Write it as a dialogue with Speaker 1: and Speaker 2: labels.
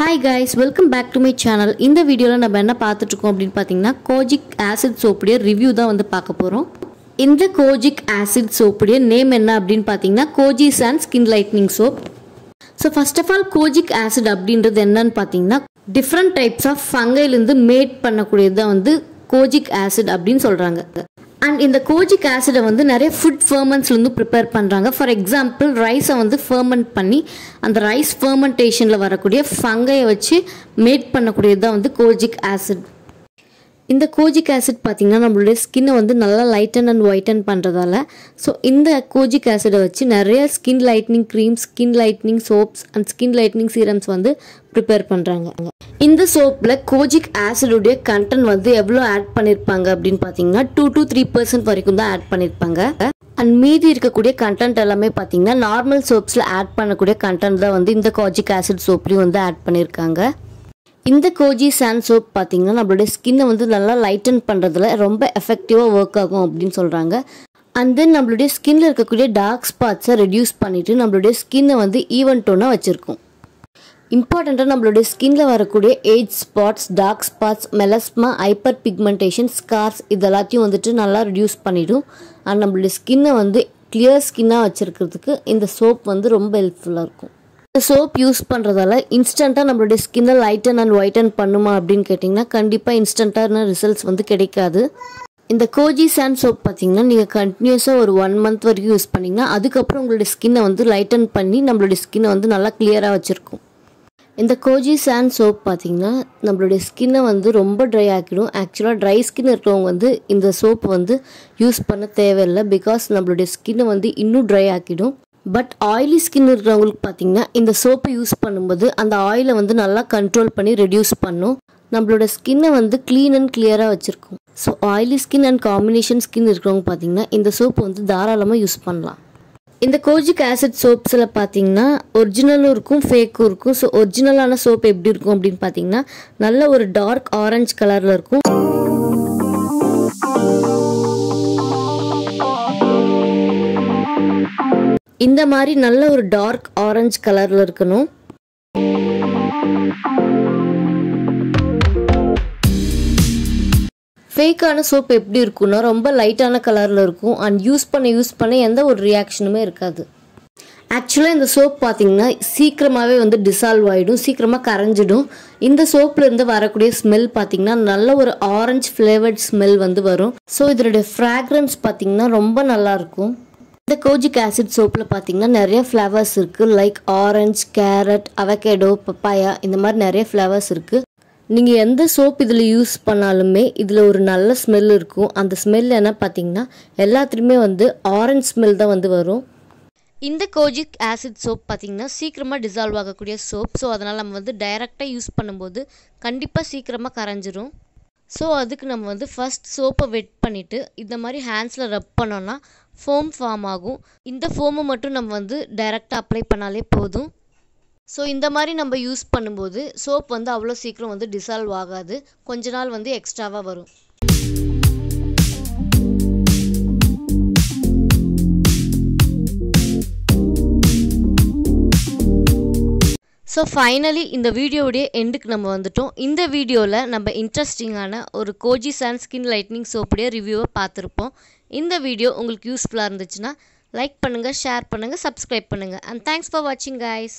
Speaker 1: hi guys welcome back to my channel இந்த வீடியோவில் நம்ம என்ன பார்த்துட்ருக்கோம் அப்படின்னு பார்த்தீங்கன்னா கோஜிக் ஆசிட் சோப்புடைய ரிவ்யூ தான் வந்து பார்க்க போகிறோம் இந்த கோஜிக் ஆசிட் சோப்புடைய நேம் என்ன அப்படின்னு பார்த்தீங்கன்னா kojic and skin lightening soap so first of all kojic acid அப்படின்றது என்னன்னு பார்த்தீங்கன்னா டிஃப்ரெண்ட் டைப்ஸ் ஆஃப் ஃபங்கையிலேருந்து மேட் பண்ணக்கூடியது தான் வந்து கோஜிக் ஆசிட் அப்படின்னு சொல்கிறாங்க அண்ட் இந்த கோஜிக் ஆசிடை வந்து நிறைய ஃபுட் ஃபர்மெண்ட்ஸ்லேருந்து ப்ரிப்பேர் பண்ணுறாங்க ஃபார் எக்ஸாம்பிள் ரைஸை வந்து ஃபர்மெண்ட் பண்ணி அந்த ரைஸ் ஃபர்மெண்டேஷனில் வரக்கூடிய ஃபங்கையை வச்சு மேட் பண்ணக்கூடியது தான் வந்து கோஜிக் ஆசிட் இந்த கோஜிக் ஆசிட் பார்த்திங்கன்னா நம்மளுடைய ஸ்கின்னை வந்து நல்லா லைட்டன் அண்ட் ஒயிட்டன் பண்ணுறதால ஸோ இந்த கோஜிக் ஆசிடை வச்சு நிறைய skin lightening creams skin lightening soaps and skin lightening serums வந்து ப்ரிப்பேர் பண்ணுறாங்க இந்த சோப்பில் கோஜிக் ஆசிடுடைய கண்டென்ட் வந்து எவ்வளோ ஆட் பண்ணியிருப்பாங்க அப்படின்னு பார்த்தீங்கன்னா டூ டு த்ரீ பர்சன்ட் வரைக்கும் தான் ஆட் பண்ணியிருப்பாங்க அண்ட் மீதி இருக்கக்கூடிய கண்டென்ட் எல்லாமே பார்த்தீங்கன்னா நார்மல் சோப்ஸில் ஆட் பண்ணக்கூடிய கண்டென்ட் தான் வந்து இந்த கோஜிக் ஆசிட் சோப்லேயும் வந்து ஆட் பண்ணியிருக்காங்க இந்த கோஜி சாண்ட் சோப் பார்த்தீங்கன்னா நம்மளுடைய ஸ்கின்னை வந்து நல்லா லைட்டன் பண்ணுறதுல ரொம்ப எஃபெக்டிவாக ஒர்க் ஆகும் அப்படின்னு சொல்கிறாங்க அண்ட் தென் நம்மளுடைய ஸ்கின்ல இருக்கக்கூடிய டார்க் ஸ்பாட்ஸை ரெடியூஸ் பண்ணிவிட்டு நம்மளுடைய ஸ்கின்னை வந்து ஈவன் டோனாக வச்சுருக்கோம் இம்பார்ட்டண்ட்டாக நம்மளுடைய ஸ்கின்ல வரக்கூடிய age spots dark spots melasma hyper pigmentation scars இது எல்லாத்தையும் வந்துட்டு நல்லா ரிடியூஸ் பண்ணிவிடும் அண்ட் நம்மளுடைய ஸ்கின்னை வந்து கிளியர் ஸ்கின்னாக வச்சுருக்கிறதுக்கு இந்த சோப் வந்து ரொம்ப ஹெல்ப்ஃபுல்லாக இருக்கும் சோப் யூஸ் பண்ணுறதால இன்ஸ்டண்ட்டாக நம்மளுடைய ஸ்கின்னை லைட்டன் அண்ட் ஒயிட்டன் பண்ணுமா அப்படின்னு கேட்டிங்கன்னா கண்டிப்பாக இன்ஸ்டண்ட்டான ரிசல்ட்ஸ் வந்து கிடைக்காது இந்த கோஜி சாண்ட் சோப் பார்த்தீங்கன்னா நீங்கள் கண்டினியூஸாக ஒரு ஒன் மந்த் வரைக்கும் யூஸ் பண்ணிங்கன்னா அதுக்கப்புறம் உங்களுடைய ஸ்கின்னை வந்து லைட்டன் பண்ணி நம்மளுடைய ஸ்கின்னை வந்து நல்லா கிளியராக வச்சுருக்கும் இந்த கோஜி சாண்ட் சோப் பார்த்திங்கன்னா நம்மளுடைய ஸ்கின்னை வந்து ரொம்ப ட்ரை ஆக்கிடும் ஆக்சுவலாக ட்ரை ஸ்கின் இருக்கிறவங்க வந்து இந்த சோப் வந்து யூஸ் பண்ண தேவையில்லை பிகாஸ் நம்மளுடைய ஸ்கின்னை வந்து இன்னும் ட்ரை ஆக்கிடும் பட் ஆயிலி ஸ்கின் இருக்கிறவங்களுக்கு பார்த்தீங்கன்னா இந்த சோப்பை யூஸ் பண்ணும்போது அந்த ஆயிலை வந்து நல்லா கண்ட்ரோல் பண்ணி ரெடியூஸ் பண்ணும் நம்மளோட ஸ்கின்னை வந்து க்ளீன் அண்ட் கிளியராக வச்சுருக்கும் so oily skin and combination skin இருக்கிறவங்க பார்த்தீங்கன்னா இந்த சோப்பு வந்து தாராளமாக யூஸ் பண்ணலாம் இந்த கோஜிக் ஆசிட் சோப்ஸில் பார்த்தீங்கன்னா ஒரிஜினலும் இருக்கும் ஃபேக்கும் இருக்கும் ஸோ ஒரிஜினலான சோப் எப்படி இருக்கும் அப்படின்னு பார்த்தீங்கன்னா நல்ல ஒரு டார்க் ஆரஞ்சு கலரில் இருக்கும் இந்த மாதிரி நல்ல ஒரு டார்க் ஆரஞ்சு கலரில் இருக்கணும் ஃபேக்கான சோப் எப்படி இருக்கும்னா ரொம்ப லைட்டான கலரில் இருக்கும் அண்ட் யூஸ் பண்ண யூஸ் பண்ண எந்த ஒரு ரியாக்ஷனுமே இருக்காது ஆக்சுவலாக இந்த சோப் பார்த்தீங்கன்னா சீக்கிரமாகவே வந்து டிசால்வ் ஆகிடும் சீக்கிரமாக கரைஞ்சிடும் இந்த சோப்லேருந்து வரக்கூடிய ஸ்மெல் பார்த்திங்கன்னா நல்ல ஒரு ஆரஞ்சு ஃப்ளேவர்ட் ஸ்மெல் வந்து வரும் ஸோ இதனுடைய ஃப்ராக்ரன்ஸ் பார்த்திங்கன்னா ரொம்ப நல்லாயிருக்கும் இந்த கோஜிக் ஆசிட் சோப்பில் பார்த்தீங்கன்னா நிறைய ஃப்ளவர்ஸ் இருக்குது like orange carrot avocado papaya இந்த மாதிரி நிறைய ஃப்ளவர்ஸ் இருக்குது நீங்கள் எந்த சோப் இதில் யூஸ் பண்ணாலுமே இதில் ஒரு நல்ல ஸ்மெல் இருக்கும் அந்த ஸ்மெல் என்ன பார்த்தீங்கன்னா எல்லாத்துலேயுமே வந்து ஆரஞ்ச் ஸ்மெல் தான் வந்து வரும் இந்த கோஜிக் ஆசிட் சோப் பார்த்தீங்கன்னா சீக்கிரமாக டிசால்வ் ஆகக்கூடிய சோப் ஸோ அதனால் நம்ம வந்து டைரெக்டாக யூஸ் பண்ணும்போது கண்டிப்பாக சீக்கிரமாக கரைஞ்சிரும் ஸோ அதுக்கு நம்ம வந்து ஃபர்ஸ்ட் சோப்பை வெட் பண்ணிவிட்டு இந்த மாதிரி ஹேண்ட்ஸில் ரப் பண்ணோன்னா ஃபோம் ஃபார்ம் ஆகும் இந்த ஃபோமை மட்டும் நம்ம வந்து டைரெக்டாக அப்ளை பண்ணாலே போதும் ஸோ இந்த மாதிரி நம்ம யூஸ் பண்ணும்போது சோப் வந்து அவ்வளோ சீக்கிரம் வந்து டிசால்வ் ஆகாது கொஞ்ச நாள் வந்து எக்ஸ்ட்ராவாக வரும் ஸோ ஃபைனலி இந்த வீடியோவுடைய எண்டுக்கு நம்ம வந்துட்டோம் இந்த வீடியோவில் நம்ம இன்ட்ரெஸ்டிங்கான ஒரு கோஜி சன் ஸ்கின் லைட்னிங் சோப்புடைய ரிவ்யூவை பார்த்துருப்போம் இந்த வீடியோ உங்களுக்கு யூஸ்ஃபுல்லாக இருந்துச்சுன்னா லைக் பண்ணுங்கள் ஷேர் பண்ணுங்கள் சப்ஸ்கிரைப் பண்ணுங்கள் அண்ட் தேங்க்ஸ் ஃபார் வாட்சிங் கைஸ்